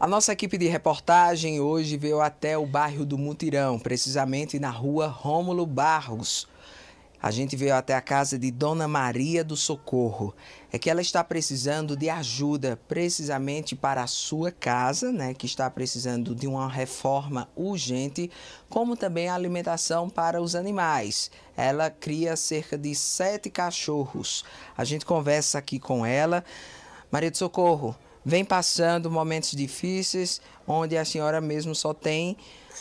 A nossa equipe de reportagem hoje veio até o bairro do Mutirão, precisamente na rua Rômulo Barros. A gente veio até a casa de Dona Maria do Socorro. É que ela está precisando de ajuda, precisamente para a sua casa, né, que está precisando de uma reforma urgente, como também a alimentação para os animais. Ela cria cerca de sete cachorros. A gente conversa aqui com ela. Maria do Socorro, vem passando momentos difíceis, onde a senhora mesmo só tem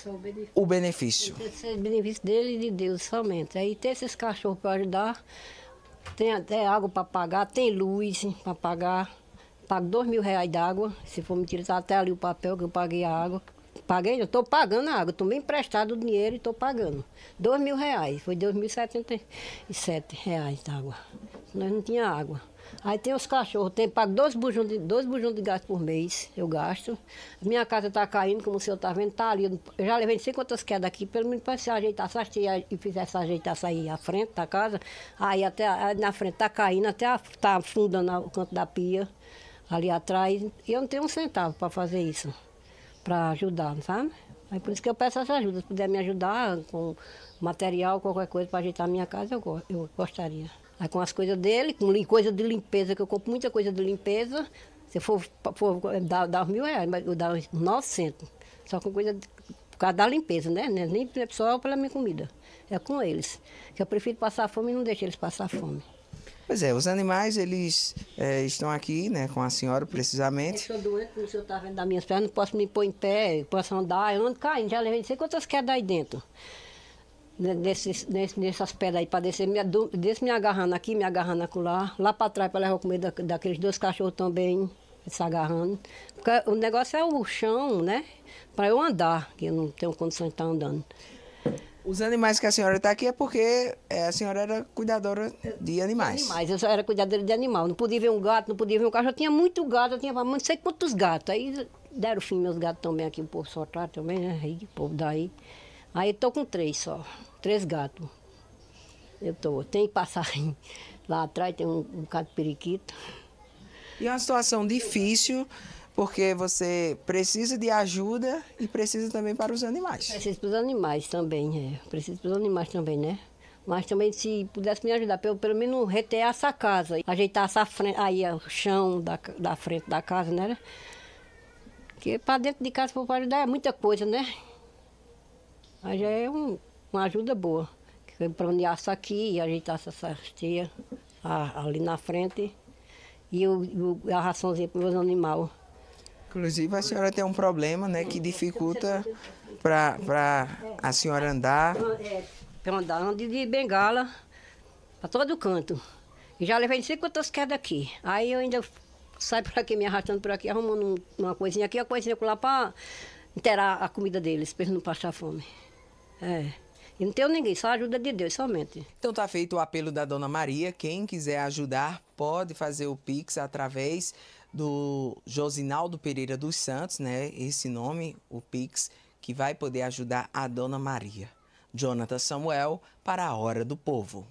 benefício. o benefício. O benefício dele e de Deus somente. Aí tem esses cachorros para ajudar, tem até água para pagar, tem luz para pagar. Pago dois mil reais d'água, se for me tirar até ali o papel que eu paguei a água. Paguei, eu estou pagando a água, me emprestado o dinheiro e estou pagando. Dois mil reais, foi dois mil setenta e sete reais d'água. Nós não tinha água. Aí tem os cachorros, tem, pago dois bujões de, dois bujões de gás por mês, eu gasto. Minha casa está caindo, como o senhor está vendo, está ali. Eu já levei não sei quantas quedas aqui, pelo menos para se ajeitar, se achei, e fizesse ajeitar sair à frente da casa, aí até aí na frente está caindo, até está afundando o canto da pia, ali atrás. E eu não tenho um centavo para fazer isso, para ajudar, sabe? Aí por isso que eu peço essa ajuda. Se puder me ajudar com material, qualquer coisa para ajeitar a minha casa, eu, eu gostaria. Aí com as coisas dele, com coisa de limpeza, que eu compro muita coisa de limpeza. Se for, for dar, eh, dar mil reais, mas eu dar novecentos, 900. Só com coisa de, por causa da limpeza, né? Nem é só pela minha comida. É com eles. Que eu prefiro passar fome e não deixar eles passar fome. Pois é, os animais, eles é, estão aqui, né, com a senhora, precisamente. Eu sou doente, o senhor está vendo das minhas pernas, não posso me pôr em pé, posso andar, eu ando caindo, já levei não sei quantas quedas aí dentro. Nesses, né, nessas pedras aí para descer, me, desse me agarrando aqui, me agarrando acolá, lá para trás para levar comida medo daqueles dois cachorros também, se agarrando. Porque o negócio é o chão, né, para eu andar, que eu não tenho condição de estar tá andando. Os animais que a senhora está aqui é porque é, a senhora era cuidadora de animais. Animais, eu só era cuidadora de animal. Não podia ver um gato, não podia ver um cachorro. Eu tinha muito gato, eu tinha não sei quantos gatos. Aí deram fim meus gatos também aqui, o povo soltar tá também, né? Aí, o povo daí. Aí estou com três só, três gatos. Eu tô, tem passarinho. Lá atrás tem um, um gato periquito. E é uma situação difícil porque você precisa de ajuda e precisa também para os animais. Precisa para os animais também, é. Precisa para os animais também, né? Mas também se pudesse me ajudar, pelo, pelo menos reter essa casa, ajeitar essa frente, aí o chão da, da frente da casa, né? Porque para dentro de casa para ajudar é muita coisa, né? Mas já é um, uma ajuda boa. É para onde essa aqui e ajeitar essa tia ali na frente. E eu, eu, a raçãozinha para os animais. Inclusive, a senhora tem um problema né, que dificulta para a senhora andar. Para andar, de bengala para todo canto. E já levei não sei quantas quedas aqui. Aí eu ainda saio por aqui, me arrastando por aqui, arrumando uma coisinha aqui, uma coisinha lá para enterar a comida deles, para eles não passar fome. É. E não tenho ninguém, só a ajuda de Deus somente. Então tá feito o apelo da Dona Maria. Quem quiser ajudar pode fazer o Pix através do Josinaldo Pereira dos Santos, né? Esse nome, o Pix, que vai poder ajudar a Dona Maria. Jonathan Samuel para a Hora do Povo.